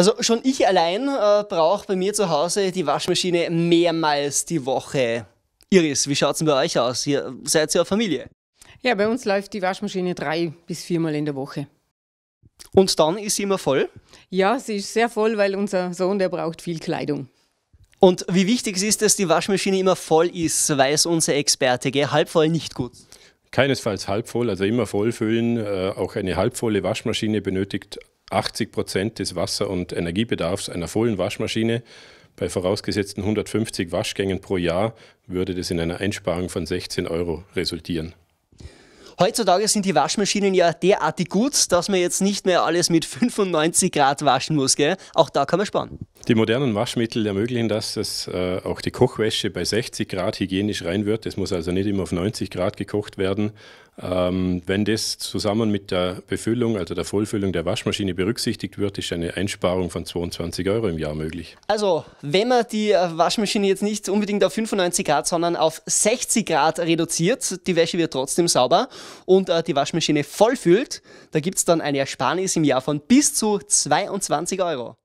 Also schon ich allein äh, brauche bei mir zu Hause die Waschmaschine mehrmals die Woche. Iris, wie schaut es denn bei euch aus? Ihr seid ja Familie. Ja, bei uns läuft die Waschmaschine drei bis viermal in der Woche. Und dann ist sie immer voll? Ja, sie ist sehr voll, weil unser Sohn, der braucht viel Kleidung. Und wie wichtig es ist, dass die Waschmaschine immer voll ist, weiß unser Experte, gell? halb voll nicht gut. Keinesfalls halb voll, also immer voll füllen. Äh, auch eine halbvolle Waschmaschine benötigt 80 Prozent des Wasser- und Energiebedarfs einer vollen Waschmaschine. Bei vorausgesetzten 150 Waschgängen pro Jahr würde das in einer Einsparung von 16 Euro resultieren. Heutzutage sind die Waschmaschinen ja derartig gut, dass man jetzt nicht mehr alles mit 95 Grad waschen muss. Gell? Auch da kann man sparen. Die modernen Waschmittel ermöglichen das, dass äh, auch die Kochwäsche bei 60 Grad hygienisch rein wird. Es muss also nicht immer auf 90 Grad gekocht werden. Ähm, wenn das zusammen mit der Befüllung, also der Vollfüllung der Waschmaschine berücksichtigt wird, ist eine Einsparung von 22 Euro im Jahr möglich. Also, wenn man die äh, Waschmaschine jetzt nicht unbedingt auf 95 Grad, sondern auf 60 Grad reduziert, die Wäsche wird trotzdem sauber und äh, die Waschmaschine vollfüllt, da gibt es dann eine Ersparnis im Jahr von bis zu 22 Euro.